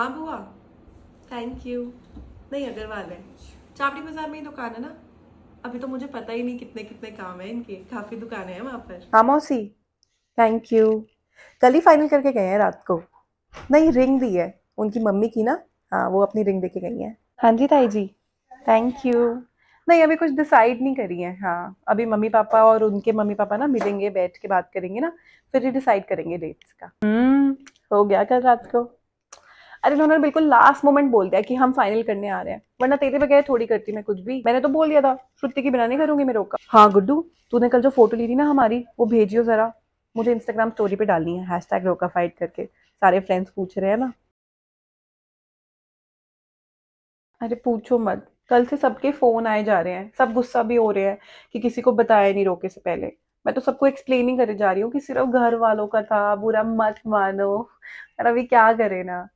हाँ बुआ thank you नहीं अग्रवाल है चापड़ी बाजार में ही दुकान है ना अभी तो मुझे पता ही नहीं कितने कितने काम है इनके काफी दुकानें हैं वहां पर हाँ मौसी थैंक यू कल ही फाइनल करके गए हैं रात को नहीं रिंग दी है उनकी मम्मी की ना हाँ वो अपनी रिंग देके गई है हाँ जी ताई जी थैंक यू नहीं अभी कुछ डिसाइड नहीं करी है हाँ अभी मम्मी पापा और उनके मम्मी पापा ना मिलेंगे बैठ के बात करेंगे ना फिर ही डिसाइड करेंगे डेट्स का हम्म हो गया कल रात को अरे तो उन्होंने बिल्कुल लास्ट मोमेंट बोल दिया कि हम फाइनल करने आ रहे हैं वरना तेरे बगैर थोड़ी करती मैं कुछ भी मैंने तो बोल दिया था श्रुति की बिना नहीं करूंगी मैं रोका हाँ गुड्डू तूने कल जो फोटो ली थी ना हमारी वो भेजियो जरा मुझे इंस्टाग्राम स्टोरी पे डालनी है रोका फाइट करके सारे फ्रेंड्स पूछ रहे हैं ना अरे पूछो मत कल से सबके फोन आए जा रहे हैं सब गुस्सा भी हो रहे हैं कि किसी को बताया नहीं रोके से पहले मैं तो सबको एक्सप्लेन ही करे जा रही हूँ कि सिर्फ घर वालों का था बुरा मत मानो अभी क्या करे ना